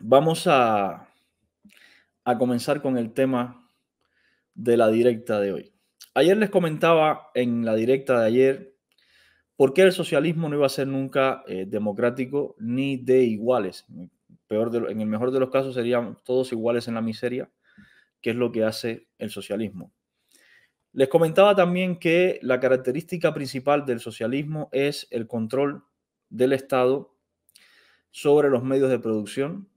Vamos a, comenzar con el tema de la directa de hoy. Ayer les comentaba en la directa de ayer por qué el socialismo no iba a ser nunca eh, democrático ni de iguales. Peor en el mejor de los casos serían todos iguales en la miseria, que es lo que hace el socialismo. Les comentaba también que la característica principal del socialismo es el control del Estado sobre los medios de producción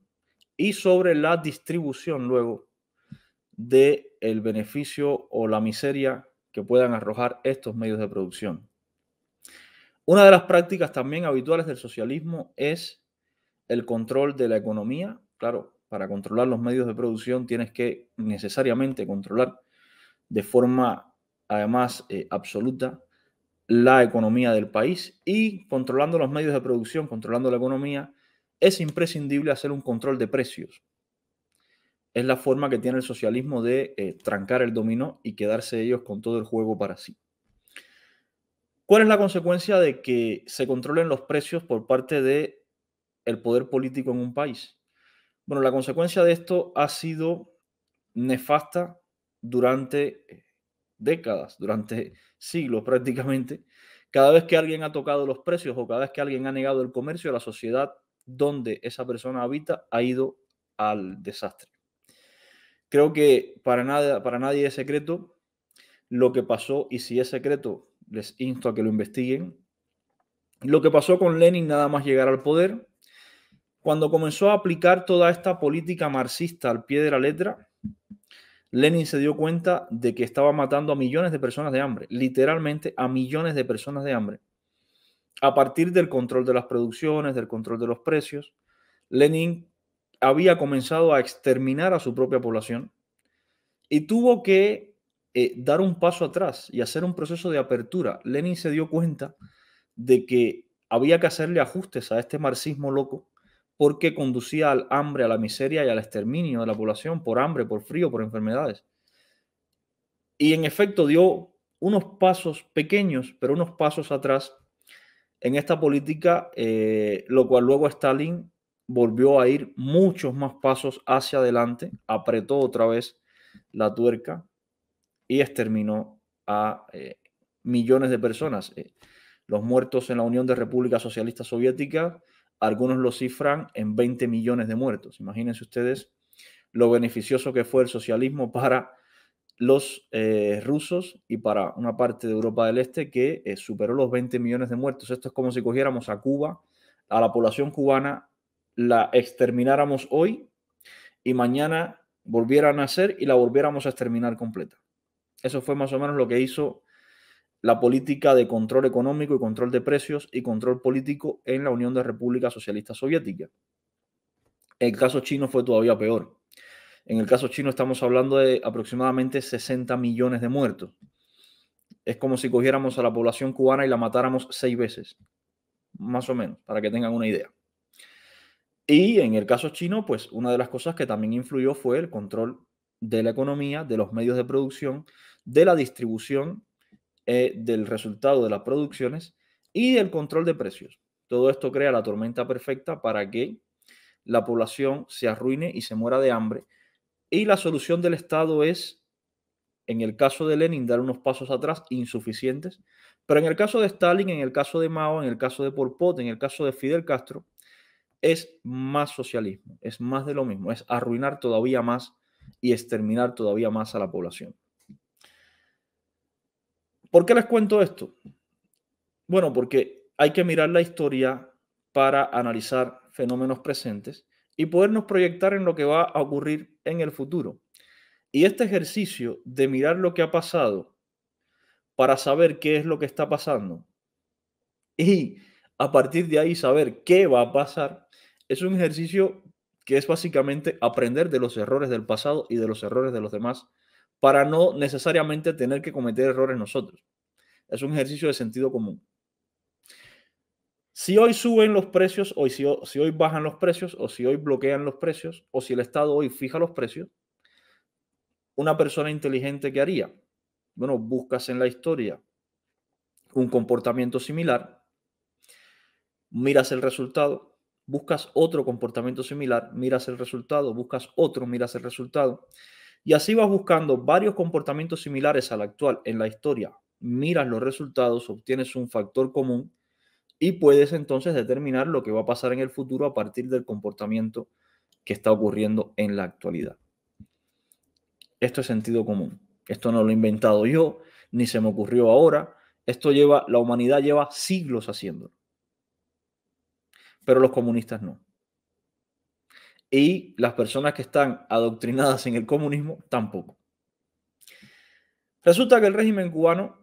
y sobre la distribución luego de el beneficio o la miseria que puedan arrojar estos medios de producción. Una de las prácticas también habituales del socialismo es el control de la economía. Claro, para controlar los medios de producción tienes que necesariamente controlar de forma además eh, absoluta la economía del país y controlando los medios de producción, controlando la economía, es imprescindible hacer un control de precios. Es la forma que tiene el socialismo de eh, trancar el dominó y quedarse ellos con todo el juego para sí. ¿Cuál es la consecuencia de que se controlen los precios por parte del poder político en un país? Bueno, la consecuencia de esto ha sido nefasta durante eh, décadas, durante siglos prácticamente. Cada vez que alguien ha tocado los precios o cada vez que alguien ha negado el comercio, la sociedad donde esa persona habita ha ido al desastre. Creo que para, nada, para nadie es secreto lo que pasó y si es secreto, les insto a que lo investiguen. Lo que pasó con Lenin nada más llegar al poder, cuando comenzó a aplicar toda esta política marxista al pie de la letra, Lenin se dio cuenta de que estaba matando a millones de personas de hambre, literalmente a millones de personas de hambre a partir del control de las producciones, del control de los precios, Lenin había comenzado a exterminar a su propia población y tuvo que eh, dar un paso atrás y hacer un proceso de apertura. Lenin se dio cuenta de que había que hacerle ajustes a este marxismo loco porque conducía al hambre, a la miseria y al exterminio de la población por hambre, por frío, por enfermedades. Y en efecto dio unos pasos pequeños, pero unos pasos atrás en esta política, eh, lo cual luego Stalin volvió a ir muchos más pasos hacia adelante, apretó otra vez la tuerca y exterminó a eh, millones de personas. Eh, los muertos en la Unión de República Socialista Soviética, algunos lo cifran en 20 millones de muertos. Imagínense ustedes lo beneficioso que fue el socialismo para los eh, rusos y para una parte de Europa del Este que eh, superó los 20 millones de muertos. Esto es como si cogiéramos a Cuba, a la población cubana, la extermináramos hoy y mañana volviera a nacer y la volviéramos a exterminar completa. Eso fue más o menos lo que hizo la política de control económico y control de precios y control político en la Unión de República Socialista Soviética. El caso chino fue todavía peor en el caso chino estamos hablando de aproximadamente 60 millones de muertos. Es como si cogiéramos a la población cubana y la matáramos seis veces, más o menos, para que tengan una idea. Y en el caso chino, pues una de las cosas que también influyó fue el control de la economía, de los medios de producción, de la distribución, eh, del resultado de las producciones y del control de precios. Todo esto crea la tormenta perfecta para que la población se arruine y se muera de hambre y la solución del Estado es, en el caso de Lenin, dar unos pasos atrás insuficientes, pero en el caso de Stalin, en el caso de Mao, en el caso de Pol Pot, en el caso de Fidel Castro, es más socialismo, es más de lo mismo, es arruinar todavía más y exterminar todavía más a la población. ¿Por qué les cuento esto? Bueno, porque hay que mirar la historia para analizar fenómenos presentes y podernos proyectar en lo que va a ocurrir en el futuro. Y este ejercicio de mirar lo que ha pasado para saber qué es lo que está pasando y a partir de ahí saber qué va a pasar es un ejercicio que es básicamente aprender de los errores del pasado y de los errores de los demás para no necesariamente tener que cometer errores nosotros. Es un ejercicio de sentido común. Si hoy suben los precios, o si, si hoy bajan los precios, o si hoy bloquean los precios, o si el Estado hoy fija los precios, una persona inteligente que haría, bueno, buscas en la historia un comportamiento similar, miras el resultado, buscas otro comportamiento similar, miras el resultado, buscas otro, miras el resultado. Y así vas buscando varios comportamientos similares al actual en la historia, miras los resultados, obtienes un factor común y puedes entonces determinar lo que va a pasar en el futuro a partir del comportamiento que está ocurriendo en la actualidad. Esto es sentido común. Esto no lo he inventado yo, ni se me ocurrió ahora. Esto lleva, la humanidad lleva siglos haciéndolo. Pero los comunistas no. Y las personas que están adoctrinadas en el comunismo tampoco. Resulta que el régimen cubano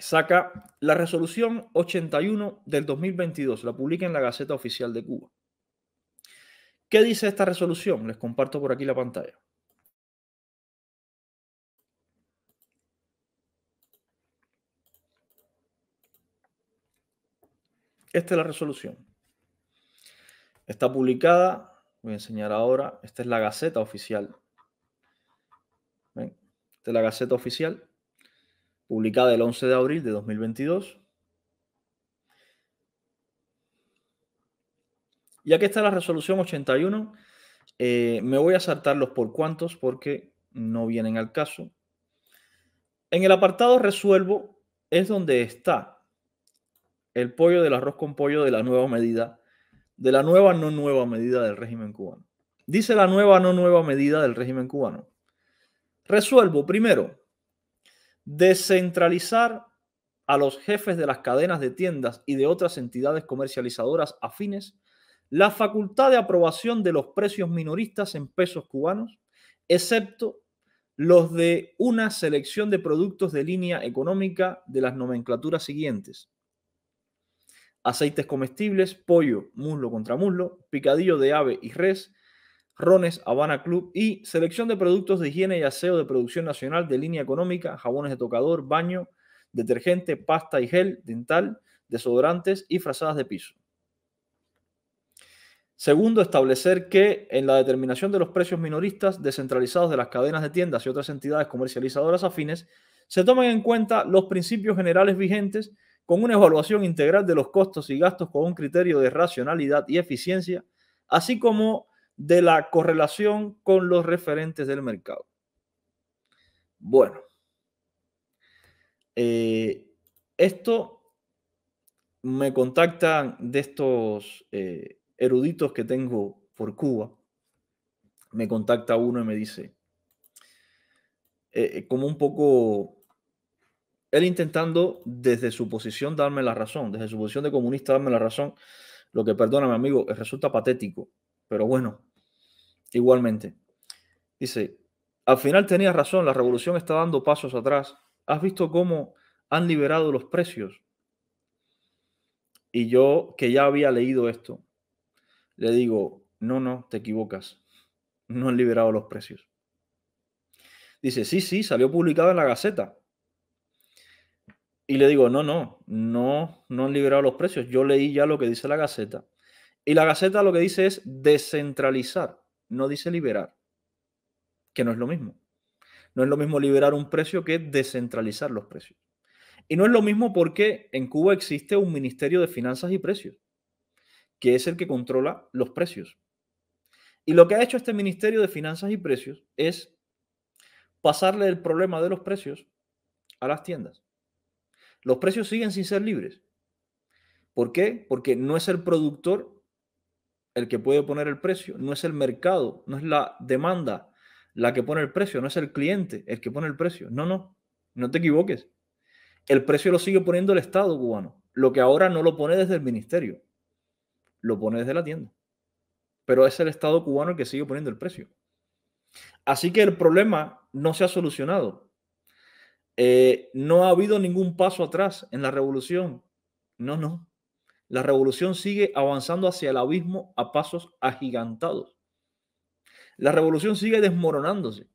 saca la resolución 81 del 2022, la publica en la Gaceta Oficial de Cuba. ¿Qué dice esta resolución? Les comparto por aquí la pantalla. Esta es la resolución. Está publicada, voy a enseñar ahora, esta es la Gaceta Oficial. Esta es la Gaceta Oficial publicada el 11 de abril de 2022. Y aquí está la resolución 81. Eh, me voy a saltar los por cuantos porque no vienen al caso. En el apartado resuelvo es donde está el pollo del arroz con pollo de la nueva medida, de la nueva no nueva medida del régimen cubano. Dice la nueva no nueva medida del régimen cubano. Resuelvo primero Descentralizar a los jefes de las cadenas de tiendas y de otras entidades comercializadoras afines la facultad de aprobación de los precios minoristas en pesos cubanos, excepto los de una selección de productos de línea económica de las nomenclaturas siguientes. Aceites comestibles, pollo, muslo contra muslo, picadillo de ave y res, Rones Habana Club y selección de productos de higiene y aseo de producción nacional de línea económica, jabones de tocador, baño, detergente, pasta y gel dental, desodorantes y frazadas de piso. Segundo, establecer que en la determinación de los precios minoristas descentralizados de las cadenas de tiendas y otras entidades comercializadoras afines, se toman en cuenta los principios generales vigentes con una evaluación integral de los costos y gastos con un criterio de racionalidad y eficiencia, así como de la correlación con los referentes del mercado. Bueno, eh, esto me contactan de estos eh, eruditos que tengo por Cuba. Me contacta uno y me dice, eh, como un poco, él intentando desde su posición darme la razón, desde su posición de comunista darme la razón, lo que perdóname amigo, resulta patético, pero bueno, Igualmente. Dice, al final tenías razón, la revolución está dando pasos atrás. ¿Has visto cómo han liberado los precios? Y yo, que ya había leído esto, le digo, no, no, te equivocas. No han liberado los precios. Dice, sí, sí, salió publicado en la Gaceta. Y le digo, no, no, no, no han liberado los precios. Yo leí ya lo que dice la Gaceta. Y la Gaceta lo que dice es descentralizar no dice liberar, que no es lo mismo. No es lo mismo liberar un precio que descentralizar los precios. Y no es lo mismo porque en Cuba existe un Ministerio de Finanzas y Precios, que es el que controla los precios. Y lo que ha hecho este Ministerio de Finanzas y Precios es pasarle el problema de los precios a las tiendas. Los precios siguen sin ser libres. ¿Por qué? Porque no es el productor el que puede poner el precio, no es el mercado, no es la demanda la que pone el precio, no es el cliente el que pone el precio. No, no, no te equivoques. El precio lo sigue poniendo el Estado cubano, lo que ahora no lo pone desde el ministerio, lo pone desde la tienda. Pero es el Estado cubano el que sigue poniendo el precio. Así que el problema no se ha solucionado. Eh, no ha habido ningún paso atrás en la revolución. No, no. La revolución sigue avanzando hacia el abismo a pasos agigantados. La revolución sigue desmoronándose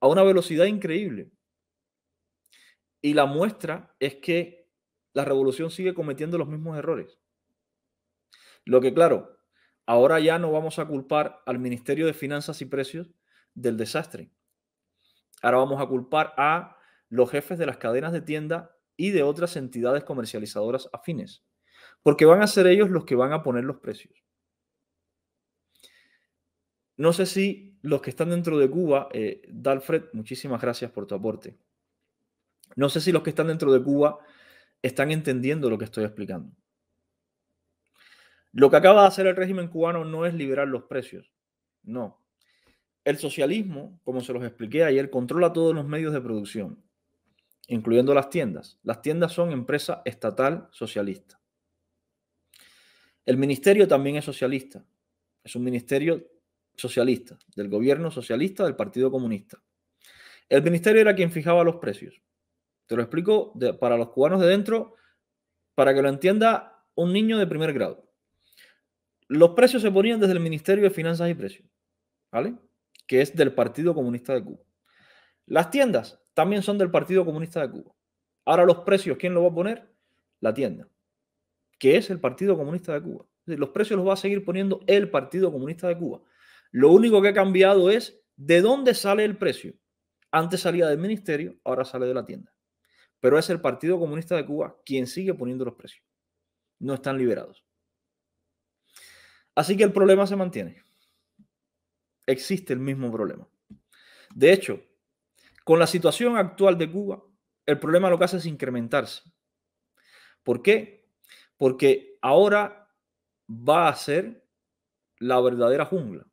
a una velocidad increíble. Y la muestra es que la revolución sigue cometiendo los mismos errores. Lo que claro, ahora ya no vamos a culpar al Ministerio de Finanzas y Precios del desastre. Ahora vamos a culpar a los jefes de las cadenas de tienda y de otras entidades comercializadoras afines porque van a ser ellos los que van a poner los precios. No sé si los que están dentro de Cuba, eh, Dalfred, muchísimas gracias por tu aporte. No sé si los que están dentro de Cuba están entendiendo lo que estoy explicando. Lo que acaba de hacer el régimen cubano no es liberar los precios, no. El socialismo, como se los expliqué ayer, controla todos los medios de producción, incluyendo las tiendas. Las tiendas son empresa estatal socialista. El ministerio también es socialista. Es un ministerio socialista, del gobierno socialista del Partido Comunista. El ministerio era quien fijaba los precios. Te lo explico para los cubanos de dentro, para que lo entienda un niño de primer grado. Los precios se ponían desde el Ministerio de Finanzas y Precios, ¿vale? Que es del Partido Comunista de Cuba. Las tiendas también son del Partido Comunista de Cuba. Ahora los precios, ¿quién lo va a poner? La tienda que es el Partido Comunista de Cuba. Los precios los va a seguir poniendo el Partido Comunista de Cuba. Lo único que ha cambiado es de dónde sale el precio. Antes salía del ministerio, ahora sale de la tienda. Pero es el Partido Comunista de Cuba quien sigue poniendo los precios. No están liberados. Así que el problema se mantiene. Existe el mismo problema. De hecho, con la situación actual de Cuba, el problema lo que hace es incrementarse. ¿Por qué? porque ahora va a ser la verdadera jungla.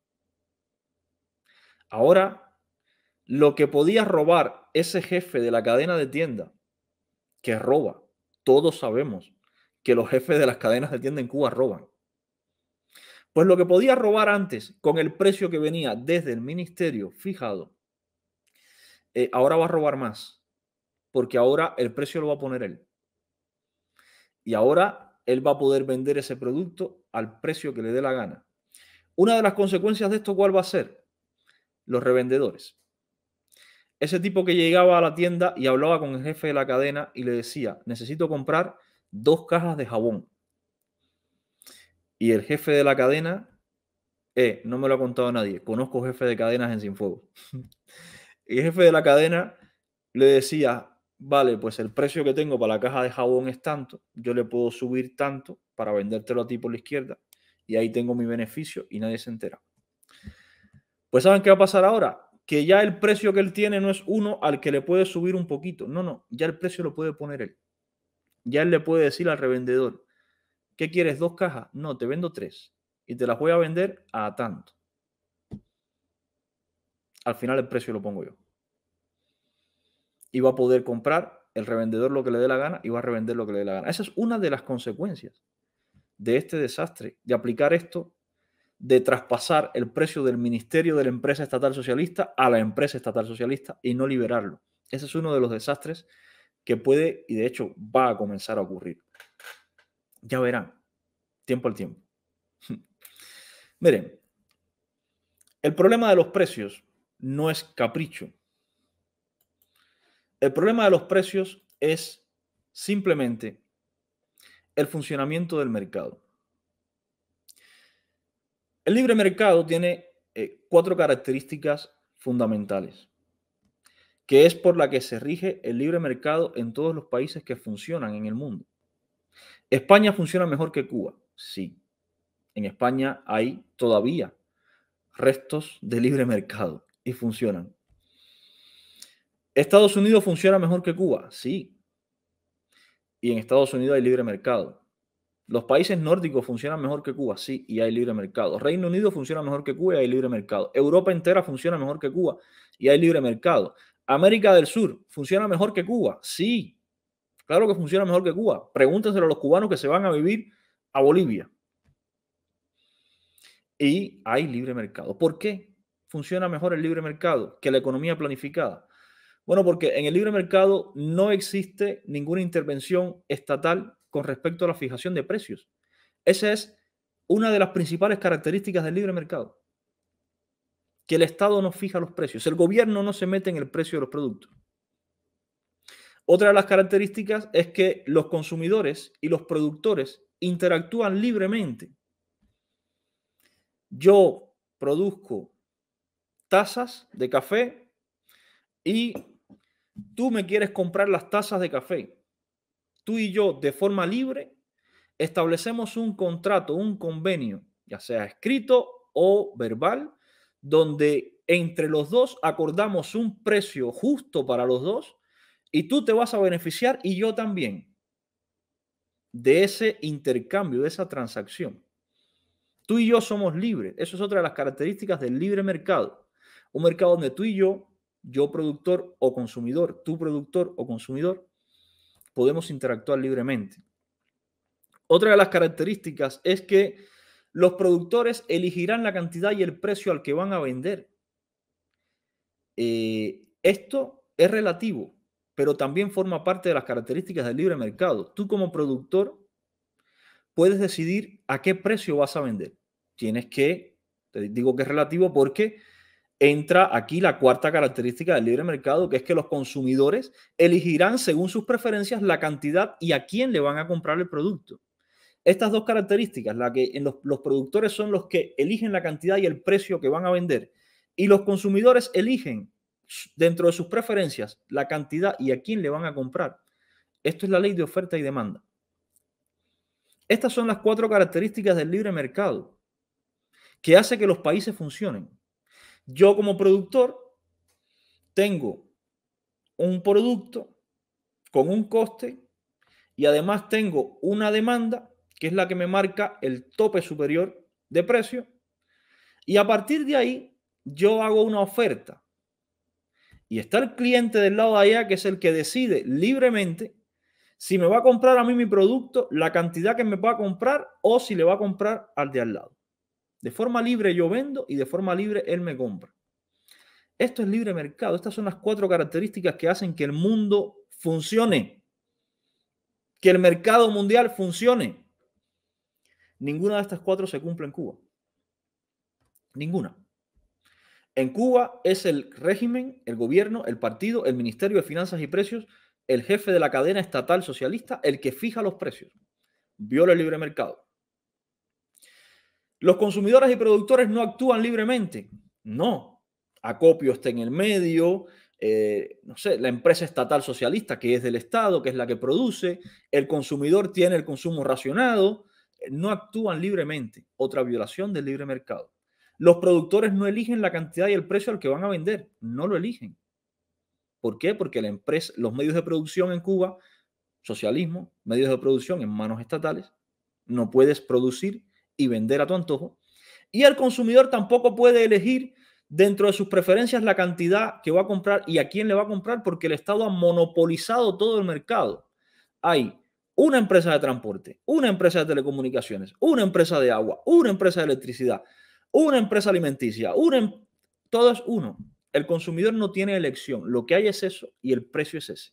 Ahora, lo que podía robar ese jefe de la cadena de tienda, que roba, todos sabemos que los jefes de las cadenas de tienda en Cuba roban. Pues lo que podía robar antes con el precio que venía desde el ministerio fijado, eh, ahora va a robar más, porque ahora el precio lo va a poner él. Y ahora él va a poder vender ese producto al precio que le dé la gana. Una de las consecuencias de esto, ¿cuál va a ser? Los revendedores. Ese tipo que llegaba a la tienda y hablaba con el jefe de la cadena y le decía, necesito comprar dos cajas de jabón. Y el jefe de la cadena, eh, no me lo ha contado nadie, conozco jefe de cadenas en Sinfuego. y el jefe de la cadena le decía, vale, pues el precio que tengo para la caja de jabón es tanto, yo le puedo subir tanto para vendértelo a ti por la izquierda y ahí tengo mi beneficio y nadie se entera. Pues ¿saben qué va a pasar ahora? Que ya el precio que él tiene no es uno al que le puede subir un poquito, no, no, ya el precio lo puede poner él. Ya él le puede decir al revendedor, ¿qué quieres? ¿Dos cajas? No, te vendo tres y te las voy a vender a tanto. Al final el precio lo pongo yo y va a poder comprar el revendedor lo que le dé la gana y va a revender lo que le dé la gana. Esa es una de las consecuencias de este desastre, de aplicar esto, de traspasar el precio del ministerio de la empresa estatal socialista a la empresa estatal socialista y no liberarlo. Ese es uno de los desastres que puede y de hecho va a comenzar a ocurrir. Ya verán, tiempo al tiempo. Miren, el problema de los precios no es capricho, el problema de los precios es simplemente el funcionamiento del mercado. El libre mercado tiene eh, cuatro características fundamentales, que es por la que se rige el libre mercado en todos los países que funcionan en el mundo. España funciona mejor que Cuba, sí. En España hay todavía restos de libre mercado y funcionan. ¿Estados Unidos funciona mejor que Cuba? Sí. Y en Estados Unidos hay libre mercado. Los países nórdicos funcionan mejor que Cuba, sí, y hay libre mercado. Reino Unido funciona mejor que Cuba y hay libre mercado. Europa entera funciona mejor que Cuba y hay libre mercado. América del Sur funciona mejor que Cuba, sí. Claro que funciona mejor que Cuba. Pregúntenselo a los cubanos que se van a vivir a Bolivia. Y hay libre mercado. ¿Por qué funciona mejor el libre mercado que la economía planificada? Bueno, porque en el libre mercado no existe ninguna intervención estatal con respecto a la fijación de precios. Esa es una de las principales características del libre mercado. Que el Estado no fija los precios. El gobierno no se mete en el precio de los productos. Otra de las características es que los consumidores y los productores interactúan libremente. Yo produzco tazas de café y Tú me quieres comprar las tazas de café. Tú y yo, de forma libre, establecemos un contrato, un convenio, ya sea escrito o verbal, donde entre los dos acordamos un precio justo para los dos y tú te vas a beneficiar y yo también de ese intercambio, de esa transacción. Tú y yo somos libres. Eso es otra de las características del libre mercado. Un mercado donde tú y yo yo productor o consumidor, tú productor o consumidor, podemos interactuar libremente. Otra de las características es que los productores elegirán la cantidad y el precio al que van a vender. Eh, esto es relativo, pero también forma parte de las características del libre mercado. Tú como productor puedes decidir a qué precio vas a vender. Tienes que, te digo que es relativo porque entra aquí la cuarta característica del libre mercado, que es que los consumidores elegirán según sus preferencias la cantidad y a quién le van a comprar el producto. Estas dos características, la que en los, los productores son los que eligen la cantidad y el precio que van a vender, y los consumidores eligen dentro de sus preferencias la cantidad y a quién le van a comprar. Esto es la ley de oferta y demanda. Estas son las cuatro características del libre mercado que hace que los países funcionen. Yo como productor tengo un producto con un coste y además tengo una demanda que es la que me marca el tope superior de precio y a partir de ahí yo hago una oferta y está el cliente del lado de allá que es el que decide libremente si me va a comprar a mí mi producto la cantidad que me va a comprar o si le va a comprar al de al lado. De forma libre yo vendo y de forma libre él me compra. Esto es libre mercado. Estas son las cuatro características que hacen que el mundo funcione. Que el mercado mundial funcione. Ninguna de estas cuatro se cumple en Cuba. Ninguna. En Cuba es el régimen, el gobierno, el partido, el Ministerio de Finanzas y Precios, el jefe de la cadena estatal socialista, el que fija los precios. Viola el libre mercado. Los consumidores y productores no actúan libremente. No. Acopio está en el medio, eh, no sé, la empresa estatal socialista que es del Estado, que es la que produce, el consumidor tiene el consumo racionado, eh, no actúan libremente. Otra violación del libre mercado. Los productores no eligen la cantidad y el precio al que van a vender, no lo eligen. ¿Por qué? Porque la empresa, los medios de producción en Cuba, socialismo, medios de producción en manos estatales, no puedes producir y vender a tu antojo. Y el consumidor tampoco puede elegir dentro de sus preferencias la cantidad que va a comprar y a quién le va a comprar porque el Estado ha monopolizado todo el mercado. Hay una empresa de transporte, una empresa de telecomunicaciones, una empresa de agua, una empresa de electricidad, una empresa alimenticia, em-, todo es uno. El consumidor no tiene elección. Lo que hay es eso y el precio es ese.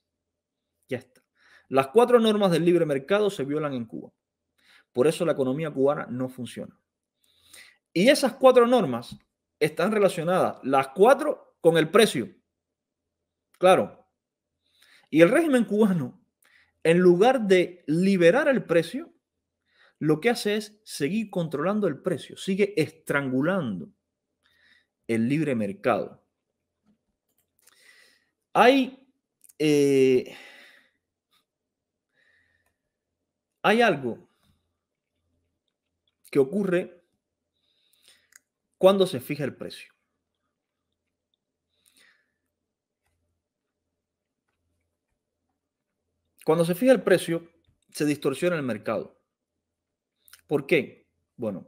Ya está. Las cuatro normas del libre mercado se violan en Cuba. Por eso la economía cubana no funciona. Y esas cuatro normas están relacionadas, las cuatro, con el precio. Claro. Y el régimen cubano, en lugar de liberar el precio, lo que hace es seguir controlando el precio, sigue estrangulando el libre mercado. Hay, eh, hay algo que ocurre cuando se fija el precio. Cuando se fija el precio, se distorsiona el mercado. ¿Por qué? Bueno,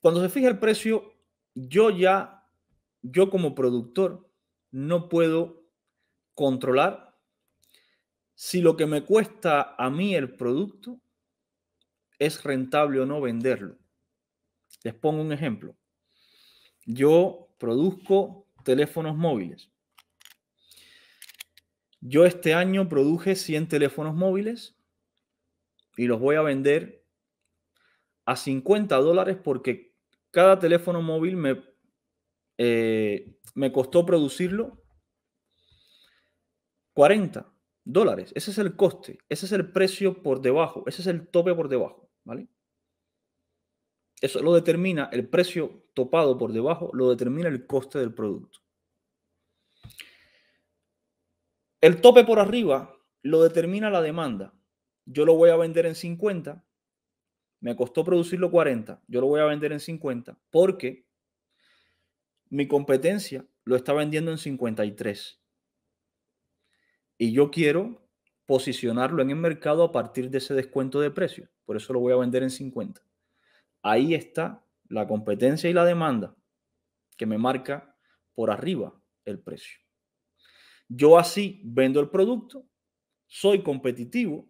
cuando se fija el precio, yo ya, yo como productor, no puedo controlar si lo que me cuesta a mí el producto es rentable o no venderlo. Les pongo un ejemplo. Yo produzco teléfonos móviles. Yo este año produje 100 teléfonos móviles y los voy a vender a 50 dólares porque cada teléfono móvil me, eh, me costó producirlo 40 dólares. Ese es el coste, ese es el precio por debajo, ese es el tope por debajo. ¿Vale? Eso lo determina el precio topado por debajo, lo determina el coste del producto. El tope por arriba lo determina la demanda. Yo lo voy a vender en 50, me costó producirlo 40, yo lo voy a vender en 50 porque mi competencia lo está vendiendo en 53. Y yo quiero posicionarlo en el mercado a partir de ese descuento de precio. Por eso lo voy a vender en 50. Ahí está la competencia y la demanda que me marca por arriba el precio. Yo así vendo el producto, soy competitivo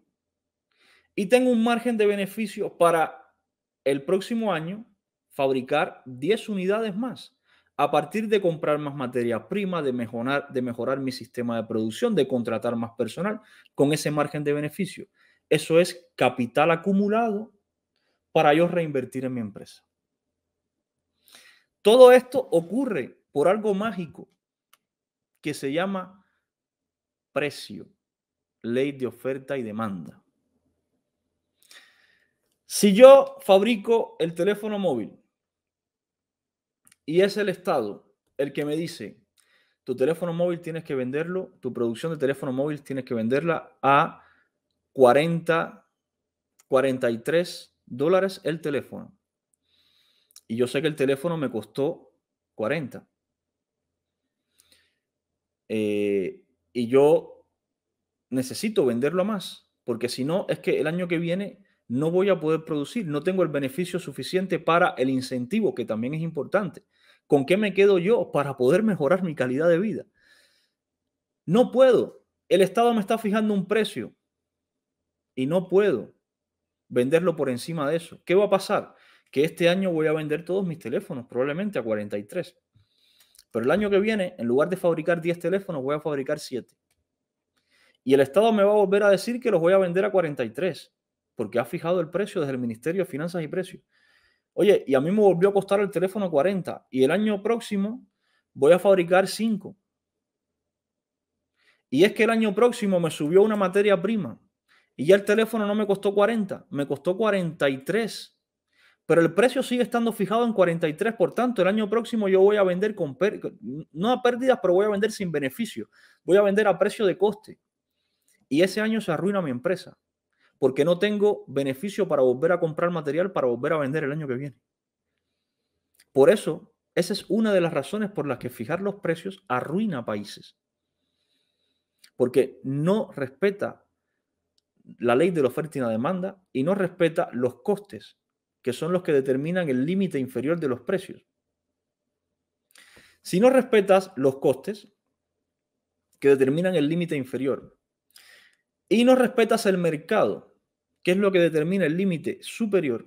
y tengo un margen de beneficio para el próximo año fabricar 10 unidades más a partir de comprar más materia prima, de mejorar, de mejorar mi sistema de producción, de contratar más personal con ese margen de beneficio. Eso es capital acumulado para yo reinvertir en mi empresa. Todo esto ocurre por algo mágico que se llama precio, ley de oferta y demanda. Si yo fabrico el teléfono móvil y es el Estado el que me dice, tu teléfono móvil tienes que venderlo, tu producción de teléfono móvil tienes que venderla a 40, 43 dólares el teléfono. Y yo sé que el teléfono me costó 40. Eh, y yo necesito venderlo a más, porque si no, es que el año que viene no voy a poder producir, no tengo el beneficio suficiente para el incentivo, que también es importante. ¿Con qué me quedo yo para poder mejorar mi calidad de vida? No puedo. El Estado me está fijando un precio y no puedo venderlo por encima de eso. ¿Qué va a pasar? Que este año voy a vender todos mis teléfonos, probablemente a 43. Pero el año que viene, en lugar de fabricar 10 teléfonos, voy a fabricar 7. Y el Estado me va a volver a decir que los voy a vender a 43 porque ha fijado el precio desde el Ministerio de Finanzas y Precios. Oye, y a mí me volvió a costar el teléfono 40 y el año próximo voy a fabricar 5. Y es que el año próximo me subió una materia prima y ya el teléfono no me costó 40, me costó 43. Pero el precio sigue estando fijado en 43, por tanto, el año próximo yo voy a vender con, no a pérdidas, pero voy a vender sin beneficio. Voy a vender a precio de coste. Y ese año se arruina mi empresa porque no tengo beneficio para volver a comprar material, para volver a vender el año que viene. Por eso, esa es una de las razones por las que fijar los precios arruina países, porque no respeta la ley de la oferta y la demanda y no respeta los costes, que son los que determinan el límite inferior de los precios. Si no respetas los costes que determinan el límite inferior y no respetas el mercado, que es lo que determina el límite superior,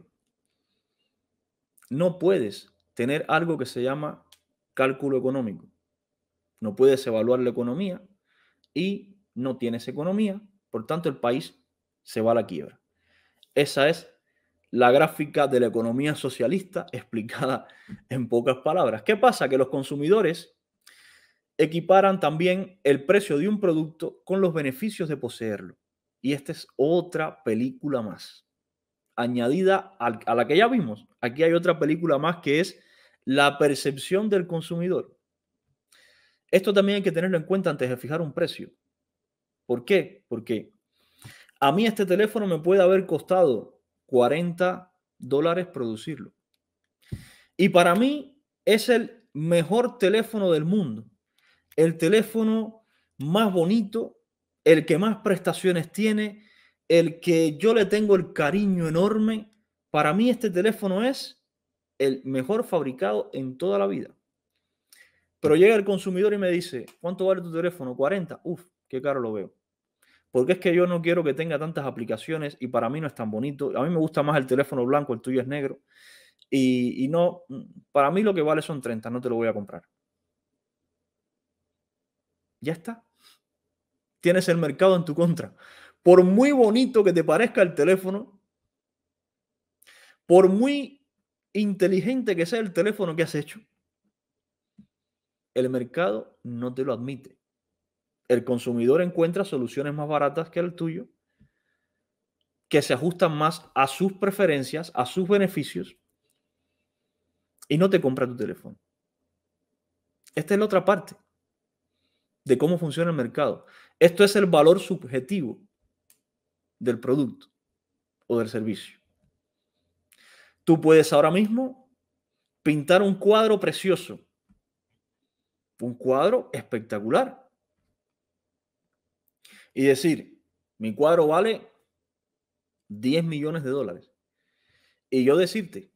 no puedes tener algo que se llama cálculo económico. No puedes evaluar la economía y no tienes economía, por tanto el país se va a la quiebra. Esa es la gráfica de la economía socialista explicada en pocas palabras. ¿Qué pasa? Que los consumidores equiparan también el precio de un producto con los beneficios de poseerlo. Y esta es otra película más, añadida a la que ya vimos. Aquí hay otra película más que es la percepción del consumidor. Esto también hay que tenerlo en cuenta antes de fijar un precio. ¿Por qué? Porque a mí este teléfono me puede haber costado 40 dólares producirlo. Y para mí es el mejor teléfono del mundo el teléfono más bonito, el que más prestaciones tiene, el que yo le tengo el cariño enorme. Para mí este teléfono es el mejor fabricado en toda la vida. Pero llega el consumidor y me dice, ¿cuánto vale tu teléfono? 40. Uf, qué caro lo veo. Porque es que yo no quiero que tenga tantas aplicaciones y para mí no es tan bonito. A mí me gusta más el teléfono blanco, el tuyo es negro. Y, no, para mí lo que vale son 30, no te lo voy a comprar. Ya está. Tienes el mercado en tu contra. Por muy bonito que te parezca el teléfono, por muy inteligente que sea el teléfono que has hecho, el mercado no te lo admite. El consumidor encuentra soluciones más baratas que el tuyo, que se ajustan más a sus preferencias, a sus beneficios, y no te compra tu teléfono. Esta es la otra parte de cómo funciona el mercado. Esto es el valor subjetivo del producto o del servicio. Tú puedes ahora mismo pintar un cuadro precioso, un cuadro espectacular, y decir, mi cuadro vale 10 millones de dólares. Y yo decirte,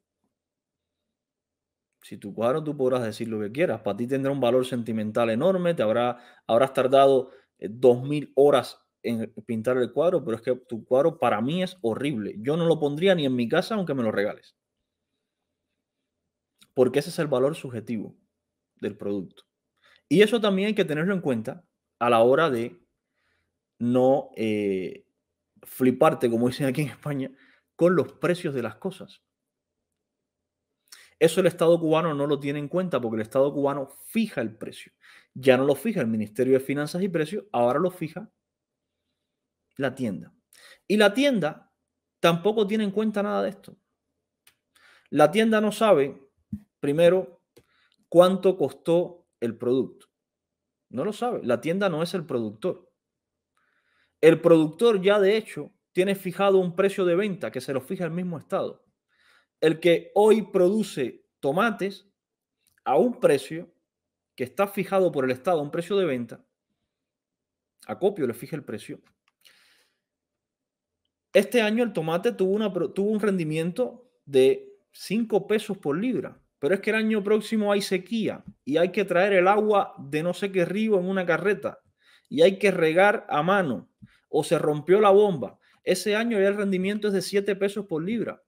si tu cuadro tú podrás decir lo que quieras. Para ti tendrá un valor sentimental enorme, te habrá, habrás tardado eh, dos mil horas en pintar el cuadro, pero es que tu cuadro para mí es horrible. Yo no lo pondría ni en mi casa aunque me lo regales. Porque ese es el valor subjetivo del producto. Y eso también hay que tenerlo en cuenta a la hora de no eh, fliparte, como dicen aquí en España, con los precios de las cosas. Eso el Estado cubano no lo tiene en cuenta porque el Estado cubano fija el precio. Ya no lo fija el Ministerio de Finanzas y Precios, ahora lo fija la tienda. Y la tienda tampoco tiene en cuenta nada de esto. La tienda no sabe, primero, cuánto costó el producto. No lo sabe. La tienda no es el productor. El productor ya de hecho tiene fijado un precio de venta que se lo fija el mismo Estado el que hoy produce tomates a un precio que está fijado por el Estado, un precio de venta, acopio, le fija el precio. Este año el tomate tuvo, tuvo un rendimiento de 5 pesos por libra, pero es que el año próximo hay sequía y hay que traer el agua de no sé qué río en una carreta y hay que regar a mano o se rompió la bomba. Ese año ya el rendimiento es de 7 pesos por libra.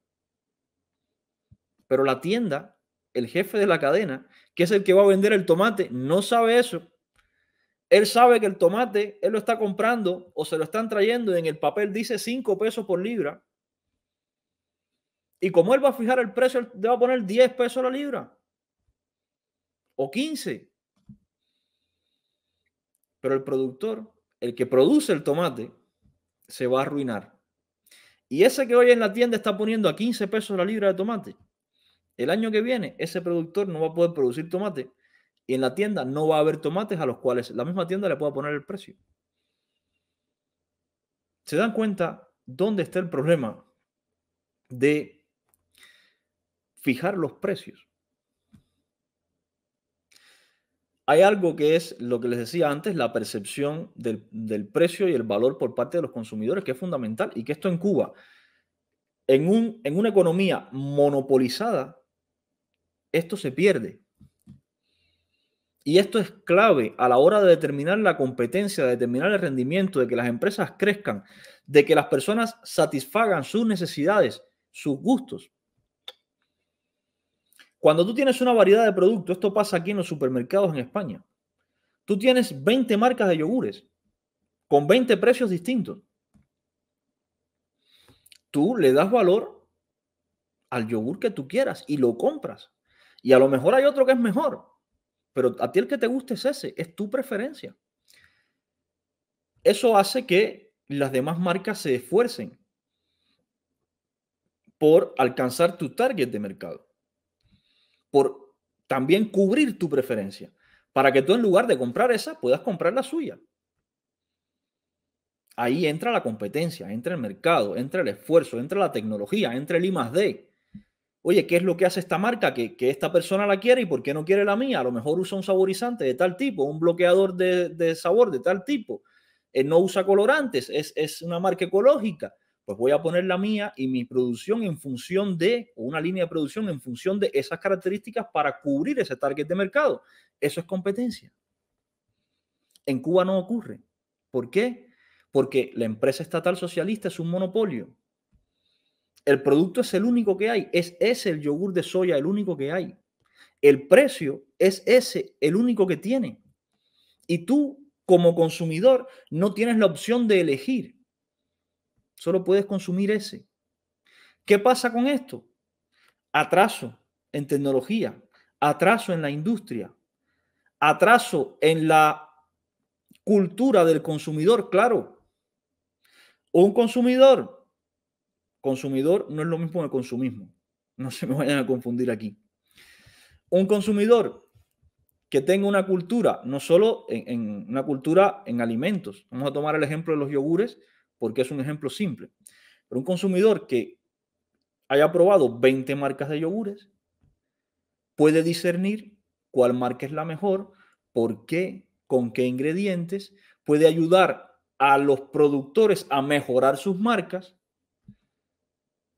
Pero la tienda, el jefe de la cadena, que es el que va a vender el tomate, no sabe eso. Él sabe que el tomate, él lo está comprando o se lo están trayendo y en el papel dice 5 pesos por libra. Y como él va a fijar el precio, él le va a poner 10 pesos la libra. O 15. Pero el productor, el que produce el tomate, se va a arruinar. Y ese que hoy en la tienda está poniendo a 15 pesos la libra de tomate, el año que viene ese productor no va a poder producir tomate y en la tienda no va a haber tomates a los cuales la misma tienda le pueda poner el precio. ¿Se dan cuenta dónde está el problema de fijar los precios? Hay algo que es lo que les decía antes, la percepción del, precio y el valor por parte de los consumidores, que es fundamental y que esto en Cuba, en, un, en una economía monopolizada, esto se pierde. Y esto es clave a la hora de determinar la competencia, de determinar el rendimiento, de que las empresas crezcan, de que las personas satisfagan sus necesidades, sus gustos. Cuando tú tienes una variedad de productos, esto pasa aquí en los supermercados en España. Tú tienes 20 marcas de yogures con 20 precios distintos. Tú le das valor al yogur que tú quieras y lo compras. Y a lo mejor hay otro que es mejor, pero a ti el que te guste es ese, es tu preferencia. Eso hace que las demás marcas se esfuercen por alcanzar tu target de mercado, por también cubrir tu preferencia, para que tú en lugar de comprar esa puedas comprar la suya. Ahí entra la competencia, entra el mercado, entra el esfuerzo, entra la tecnología, entra el I oye, ¿qué es lo que hace esta marca? Que, esta persona la quiere y por qué no quiere la mía. A lo mejor usa un saborizante de tal tipo, un bloqueador de, sabor de tal tipo. Eh, no usa colorantes, es, es, una marca ecológica. Pues voy a poner la mía y mi producción en función de, o una línea de producción en función de esas características para cubrir ese target de mercado. Eso es competencia. En Cuba no ocurre. ¿Por qué? Porque la empresa estatal socialista es un monopolio el producto es el único que hay. Es ese el yogur de soya, el único que hay. El precio es ese, el único que tiene. Y tú, como consumidor, no tienes la opción de elegir. Solo puedes consumir ese. ¿Qué pasa con esto? Atraso en tecnología, atraso en la industria, atraso en la cultura del consumidor, claro. Un consumidor Consumidor no es lo mismo que consumismo. No se me vayan a confundir aquí. Un consumidor que tenga una cultura, no solo en, una cultura en alimentos. Vamos a tomar el ejemplo de los yogures porque es un ejemplo simple. Pero un consumidor que haya probado 20 marcas de yogures puede discernir cuál marca es la mejor, por qué, con qué ingredientes, puede ayudar a los productores a mejorar sus marcas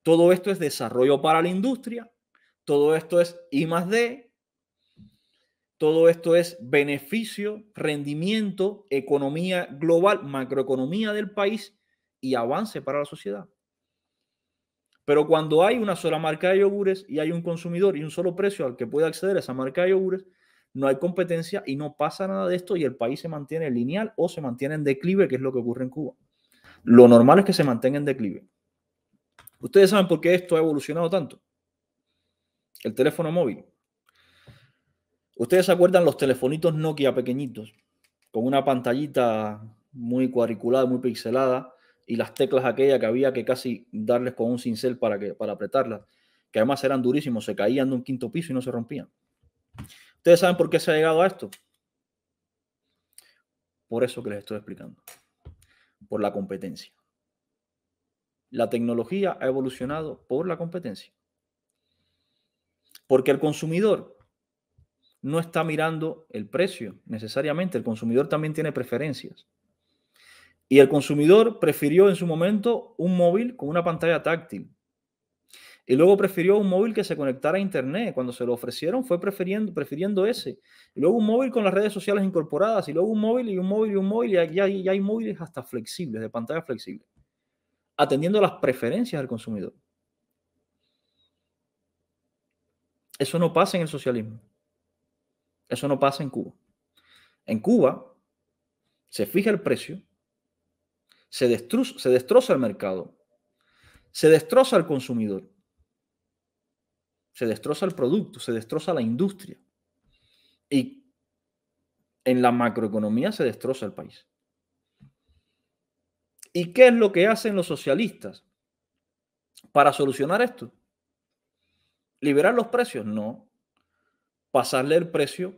todo esto es desarrollo para la industria, todo esto es I más D, todo esto es beneficio, rendimiento, economía global, macroeconomía del país y avance para la sociedad. Pero cuando hay una sola marca de yogures y hay un consumidor y un solo precio al que puede acceder a esa marca de yogures, no hay competencia y no pasa nada de esto y el país se mantiene lineal o se mantiene en declive, que es lo que ocurre en Cuba. Lo normal es que se mantenga en declive. Ustedes saben por qué esto ha evolucionado tanto. El teléfono móvil. Ustedes se acuerdan los telefonitos Nokia pequeñitos, con una pantallita muy cuadriculada, muy pixelada, y las teclas aquellas que había que casi darles con un cincel para, que, para apretarlas, que además eran durísimos, se caían de un quinto piso y no se rompían. ¿Ustedes saben por qué se ha llegado a esto? Por eso que les estoy explicando, por la competencia. La tecnología ha evolucionado por la competencia. Porque el consumidor no está mirando el precio necesariamente, el consumidor también tiene preferencias. Y el consumidor prefirió en su momento un móvil con una pantalla táctil. Y luego prefirió un móvil que se conectara a Internet. Cuando se lo ofrecieron fue prefiriendo, prefiriendo ese. Y luego un móvil con las redes sociales incorporadas. Y luego un móvil y un móvil y un móvil. Y hay móviles hasta flexibles, de pantalla flexible atendiendo a las preferencias del consumidor. Eso no pasa en el socialismo. Eso no pasa en Cuba. En Cuba se fija el precio, se destroza, se destroza el mercado, se destroza el consumidor, se destroza el producto, se destroza la industria. Y en la macroeconomía se destroza el país. ¿Y qué es lo que hacen los socialistas para solucionar esto? ¿Liberar los precios? No. Pasarle el precio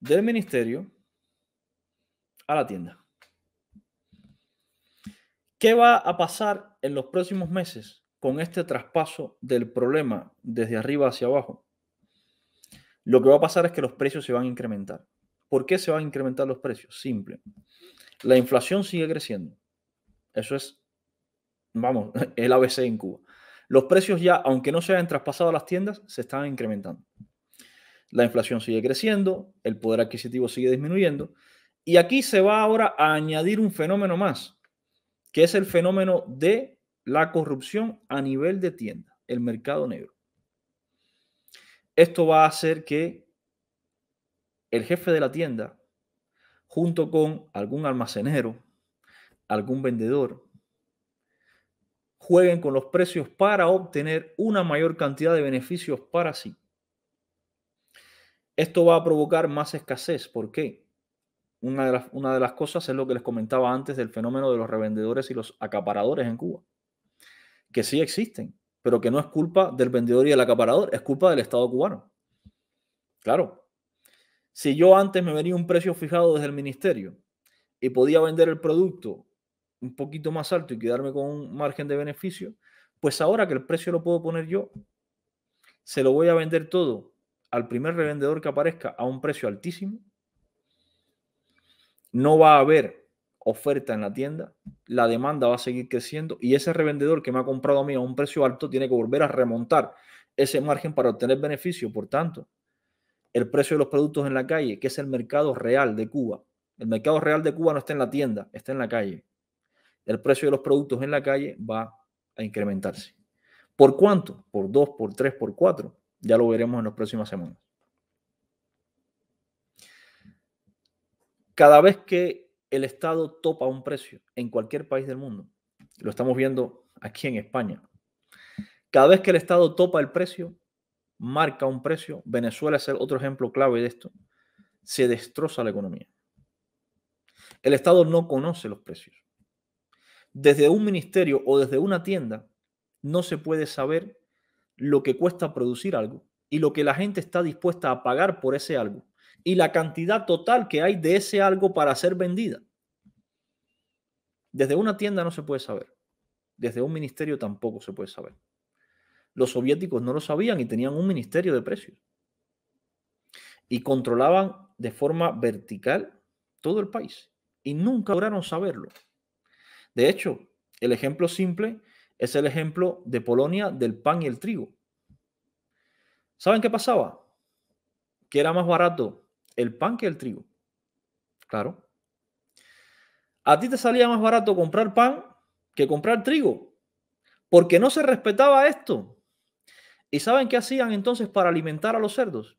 del ministerio a la tienda. ¿Qué va a pasar en los próximos meses con este traspaso del problema desde arriba hacia abajo? Lo que va a pasar es que los precios se van a incrementar. ¿Por qué se van a incrementar los precios? Simple. La inflación sigue creciendo. Eso es, vamos, el ABC en Cuba. Los precios ya, aunque no se hayan traspasado a las tiendas, se están incrementando. La inflación sigue creciendo, el poder adquisitivo sigue disminuyendo. Y aquí se va ahora a añadir un fenómeno más, que es el fenómeno de la corrupción a nivel de tienda, el mercado negro. Esto va a hacer que el jefe de la tienda, junto con algún almacenero, algún vendedor. Jueguen con los precios para obtener una mayor cantidad de beneficios para sí. Esto va a provocar más escasez. ¿Por qué? Una de, las, una de las cosas es lo que les comentaba antes del fenómeno de los revendedores y los acaparadores en Cuba, que sí existen, pero que no es culpa del vendedor y el acaparador, es culpa del Estado cubano. Claro, si yo antes me venía un precio fijado desde el ministerio y podía vender el producto un poquito más alto y quedarme con un margen de beneficio, pues ahora que el precio lo puedo poner yo, se lo voy a vender todo al primer revendedor que aparezca a un precio altísimo. No va a haber oferta en la tienda, la demanda va a seguir creciendo y ese revendedor que me ha comprado a mí a un precio alto tiene que volver a remontar ese margen para obtener beneficio. Por tanto, el precio de los productos en la calle, que es el mercado real de Cuba, el mercado real de Cuba no está en la tienda, está en la calle el precio de los productos en la calle va a incrementarse. ¿Por cuánto? ¿Por dos, por tres, por cuatro. Ya lo veremos en las próximas semanas. Cada vez que el Estado topa un precio en cualquier país del mundo, lo estamos viendo aquí en España, cada vez que el Estado topa el precio, marca un precio, Venezuela es el otro ejemplo clave de esto, se destroza la economía. El Estado no conoce los precios desde un ministerio o desde una tienda no se puede saber lo que cuesta producir algo y lo que la gente está dispuesta a pagar por ese algo y la cantidad total que hay de ese algo para ser vendida. Desde una tienda no se puede saber. Desde un ministerio tampoco se puede saber. Los soviéticos no lo sabían y tenían un ministerio de precios. Y controlaban de forma vertical todo el país. Y nunca lograron saberlo. De hecho, el ejemplo simple es el ejemplo de Polonia del pan y el trigo. ¿Saben qué pasaba? Que era más barato el pan que el trigo. Claro. A ti te salía más barato comprar pan que comprar trigo, porque no se respetaba esto. ¿Y saben qué hacían entonces para alimentar a los cerdos?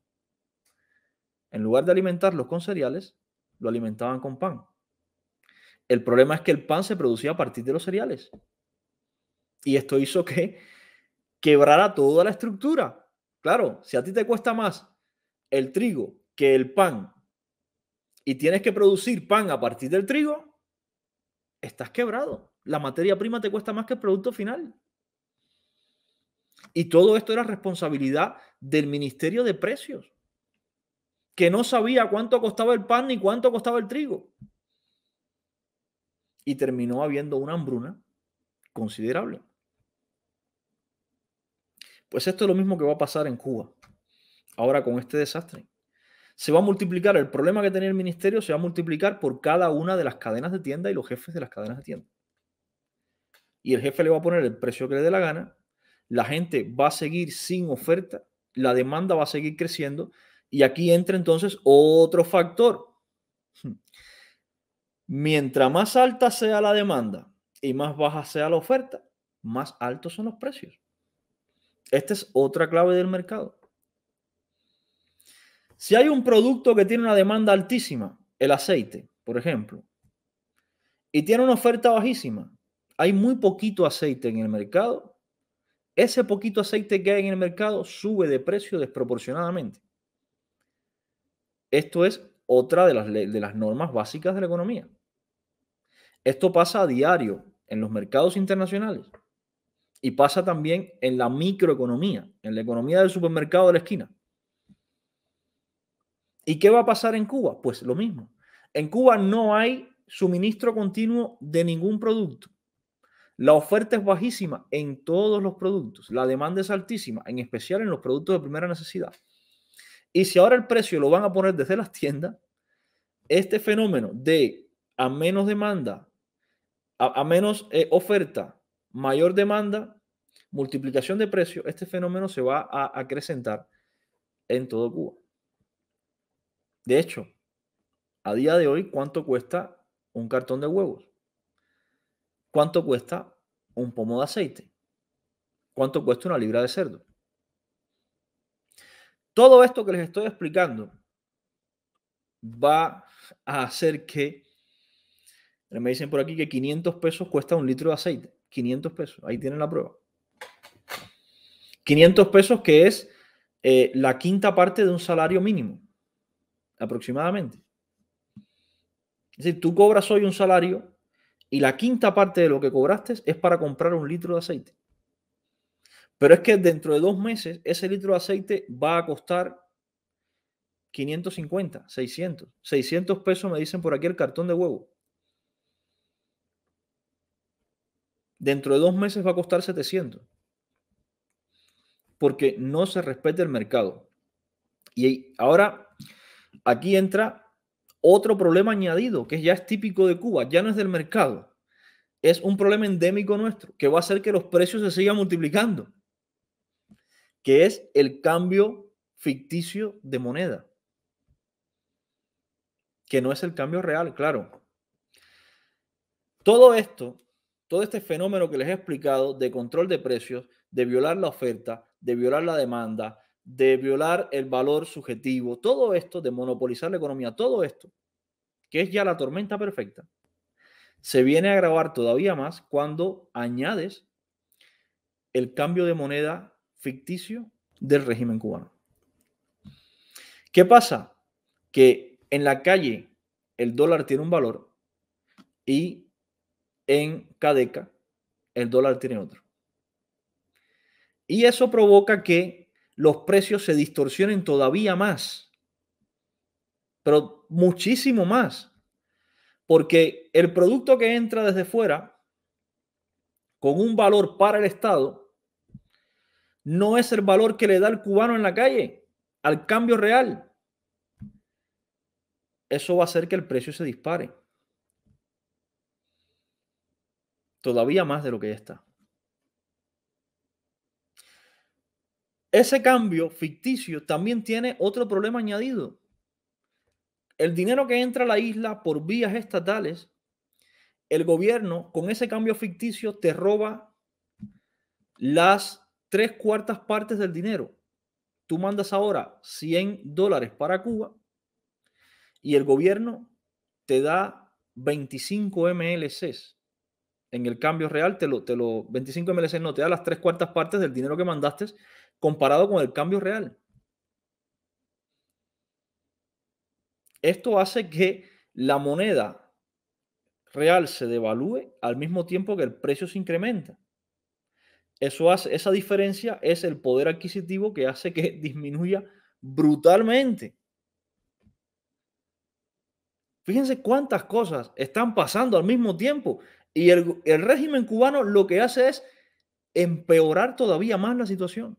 En lugar de alimentarlos con cereales, lo alimentaban con pan. El problema es que el pan se producía a partir de los cereales. Y esto hizo que quebrara toda la estructura. Claro, si a ti te cuesta más el trigo que el pan y tienes que producir pan a partir del trigo, estás quebrado. La materia prima te cuesta más que el producto final. Y todo esto era responsabilidad del Ministerio de Precios, que no sabía cuánto costaba el pan ni cuánto costaba el trigo y terminó habiendo una hambruna considerable. Pues esto es lo mismo que va a pasar en Cuba, ahora con este desastre. Se va a multiplicar, el problema que tiene el ministerio se va a multiplicar por cada una de las cadenas de tienda y los jefes de las cadenas de tienda. Y el jefe le va a poner el precio que le dé la gana, la gente va a seguir sin oferta, la demanda va a seguir creciendo y aquí entra entonces otro factor Mientras más alta sea la demanda y más baja sea la oferta, más altos son los precios. Esta es otra clave del mercado. Si hay un producto que tiene una demanda altísima, el aceite, por ejemplo, y tiene una oferta bajísima, hay muy poquito aceite en el mercado, ese poquito aceite que hay en el mercado sube de precio desproporcionadamente. Esto es otra de las, de las normas básicas de la economía. Esto pasa a diario en los mercados internacionales y pasa también en la microeconomía, en la economía del supermercado de la esquina. ¿Y qué va a pasar en Cuba? Pues lo mismo. En Cuba no hay suministro continuo de ningún producto. La oferta es bajísima en todos los productos. La demanda es altísima, en especial en los productos de primera necesidad. Y si ahora el precio lo van a poner desde las tiendas, este fenómeno de a menos demanda a, menos eh, oferta, mayor demanda, multiplicación de precios, este fenómeno se va a acrecentar en todo Cuba. De hecho, a día de hoy, ¿cuánto cuesta un cartón de huevos? ¿Cuánto cuesta un pomo de aceite? ¿Cuánto cuesta una libra de cerdo? Todo esto que les estoy explicando va a hacer que me dicen por aquí que 500 pesos cuesta un litro de aceite. 500 pesos, ahí tienen la prueba. 500 pesos que es eh, la quinta parte de un salario mínimo, aproximadamente. Es decir, tú cobras hoy un salario y la quinta parte de lo que cobraste es para comprar un litro de aceite. Pero es que dentro de dos meses ese litro de aceite va a costar 550, 600. 600 pesos me dicen por aquí el cartón de huevo. dentro de dos meses va a costar 700. Porque no se respeta el mercado. Y ahora, aquí entra otro problema añadido, que ya es típico de Cuba, ya no es del mercado. Es un problema endémico nuestro, que va a hacer que los precios se sigan multiplicando, que es el cambio ficticio de moneda, que no es el cambio real, claro. Todo esto todo este fenómeno que les he explicado de control de precios, de violar la oferta, de violar la demanda, de violar el valor subjetivo, todo esto, de monopolizar la economía, todo esto, que es ya la tormenta perfecta, se viene a agravar todavía más cuando añades el cambio de moneda ficticio del régimen cubano. ¿Qué pasa? Que en la calle el dólar tiene un valor y en Cadeca, el dólar tiene otro. Y eso provoca que los precios se distorsionen todavía más, pero muchísimo más, porque el producto que entra desde fuera con un valor para el Estado no es el valor que le da el cubano en la calle al cambio real. Eso va a hacer que el precio se dispare. todavía más de lo que ya está. Ese cambio ficticio también tiene otro problema añadido. El dinero que entra a la isla por vías estatales, el gobierno con ese cambio ficticio te roba las tres cuartas partes del dinero. Tú mandas ahora 100 dólares para Cuba y el gobierno te da 25 MLCs en el cambio real, te lo, te lo 25 MLC no te da las tres cuartas partes del dinero que mandaste comparado con el cambio real. Esto hace que la moneda real se devalúe al mismo tiempo que el precio se incrementa. Eso hace, esa diferencia es el poder adquisitivo que hace que disminuya brutalmente. Fíjense cuántas cosas están pasando al mismo tiempo y el, régimen cubano lo que hace es empeorar todavía más la situación.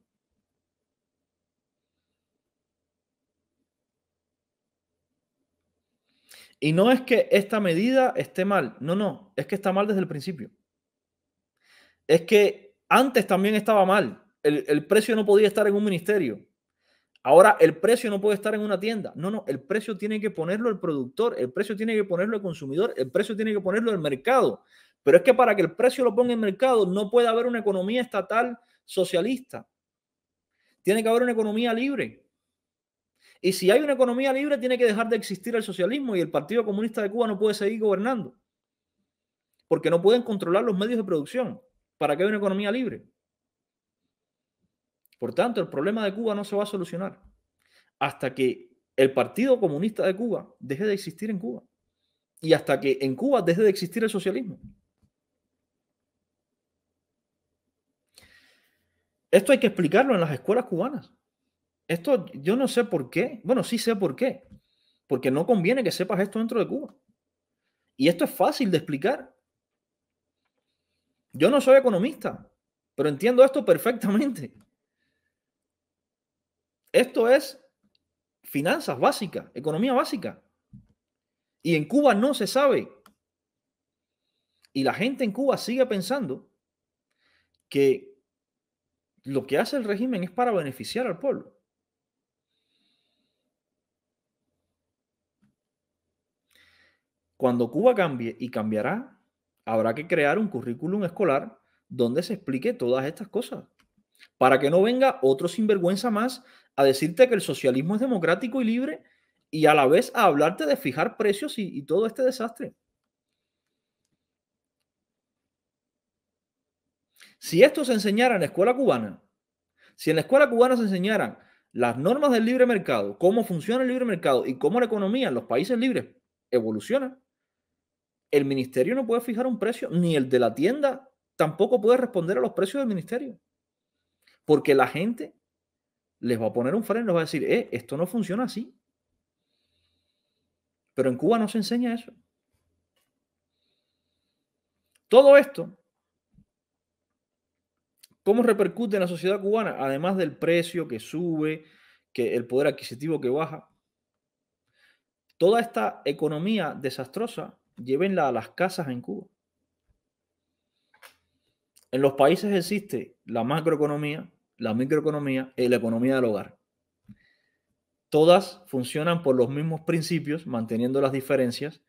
Y no es que esta medida esté mal, no, no, es que está mal desde el principio. Es que antes también estaba mal. El, el, precio no podía estar en un ministerio. Ahora el precio no puede estar en una tienda. No, no, el precio tiene que ponerlo el productor, el precio tiene que ponerlo el consumidor, el precio tiene que ponerlo el mercado. Pero es que para que el precio lo ponga el mercado no puede haber una economía estatal socialista. Tiene que haber una economía libre. Y si hay una economía libre, tiene que dejar de existir el socialismo y el Partido Comunista de Cuba no puede seguir gobernando. Porque no pueden controlar los medios de producción para que haya una economía libre. Por tanto, el problema de Cuba no se va a solucionar hasta que el Partido Comunista de Cuba deje de existir en Cuba y hasta que en Cuba deje de existir el socialismo. Esto hay que explicarlo en las escuelas cubanas. Esto yo no sé por qué. Bueno, sí sé por qué. Porque no conviene que sepas esto dentro de Cuba. Y esto es fácil de explicar. Yo no soy economista, pero entiendo esto perfectamente. Esto es finanzas básicas, economía básica. Y en Cuba no se sabe. Y la gente en Cuba sigue pensando que lo que hace el régimen es para beneficiar al pueblo. Cuando Cuba cambie y cambiará, habrá que crear un currículum escolar donde se explique todas estas cosas, para que no venga otro sinvergüenza más a decirte que el socialismo es democrático y libre y a la vez a hablarte de fijar precios y, y todo este desastre. Si esto se enseñara en la escuela cubana, si en la escuela cubana se enseñaran las normas del libre mercado, cómo funciona el libre mercado y cómo la economía en los países libres evoluciona, el ministerio no puede fijar un precio, ni el de la tienda tampoco puede responder a los precios del ministerio. Porque la gente les va a poner un freno, les va a decir, eh, esto no funciona así. Pero en Cuba no se enseña eso. Todo esto ¿Cómo repercute en la sociedad cubana? Además del precio que sube, que el poder adquisitivo que baja. Toda esta economía desastrosa, llévenla a las casas en Cuba. En los países existe la macroeconomía, la microeconomía y la economía del hogar. Todas funcionan por los mismos principios, manteniendo las diferencias,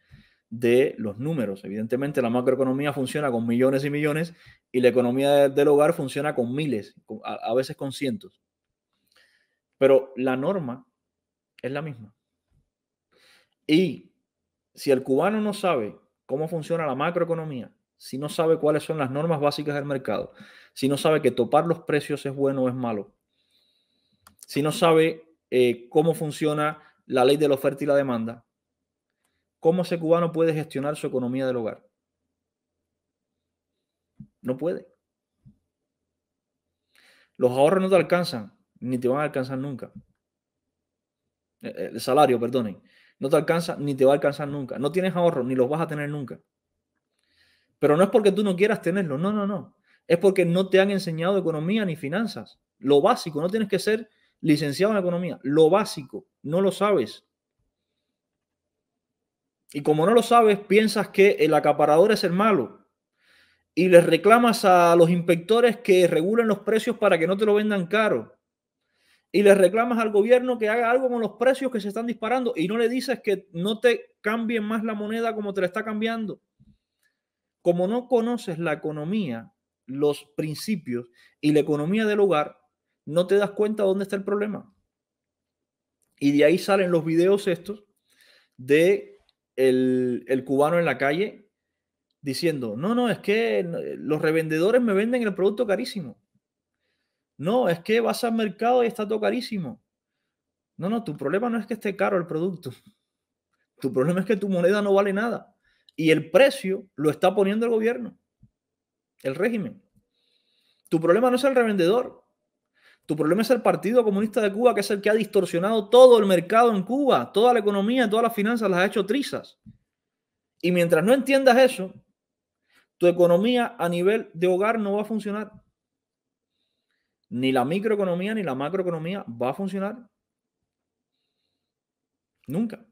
de los números. Evidentemente la macroeconomía funciona con millones y millones y la economía del hogar funciona con miles, a, veces con cientos. Pero la norma es la misma. Y si el cubano no sabe cómo funciona la macroeconomía, si no sabe cuáles son las normas básicas del mercado, si no sabe que topar los precios es bueno o es malo, si no sabe eh, cómo funciona la ley de la oferta y la demanda, ¿Cómo ese cubano puede gestionar su economía del hogar? No puede. Los ahorros no te alcanzan, ni te van a alcanzar nunca. Eh, eh, el salario, perdonen. No te alcanza, ni te va a alcanzar nunca. No tienes ahorros, ni los vas a tener nunca. Pero no es porque tú no quieras tenerlo, no, no, no. Es porque no te han enseñado economía ni finanzas. Lo básico, no tienes que ser licenciado en economía. Lo básico, no lo sabes. Y como no lo sabes, piensas que el acaparador es el malo. Y les reclamas a los inspectores que regulen los precios para que no te lo vendan caro. Y les reclamas al gobierno que haga algo con los precios que se están disparando. Y no le dices que no te cambien más la moneda como te la está cambiando. Como no conoces la economía, los principios y la economía del hogar, no te das cuenta dónde está el problema. Y de ahí salen los videos estos de el, cubano en la calle diciendo, no, no, es que eh, los revendedores me venden el producto carísimo. No, es que vas al mercado y está todo carísimo. No, no, tu problema no es que esté caro el producto. Tu problema es que tu moneda no vale nada. Y el precio lo está poniendo el gobierno, el régimen. Tu problema no es el revendedor. Tu problema es el Partido Comunista de Cuba, que es el que ha distorsionado todo el mercado en Cuba, toda la economía, todas las finanzas, las ha hecho trizas. Y mientras no entiendas eso, tu economía a nivel de hogar no va a funcionar. Ni la microeconomía ni la macroeconomía va a funcionar. Nunca.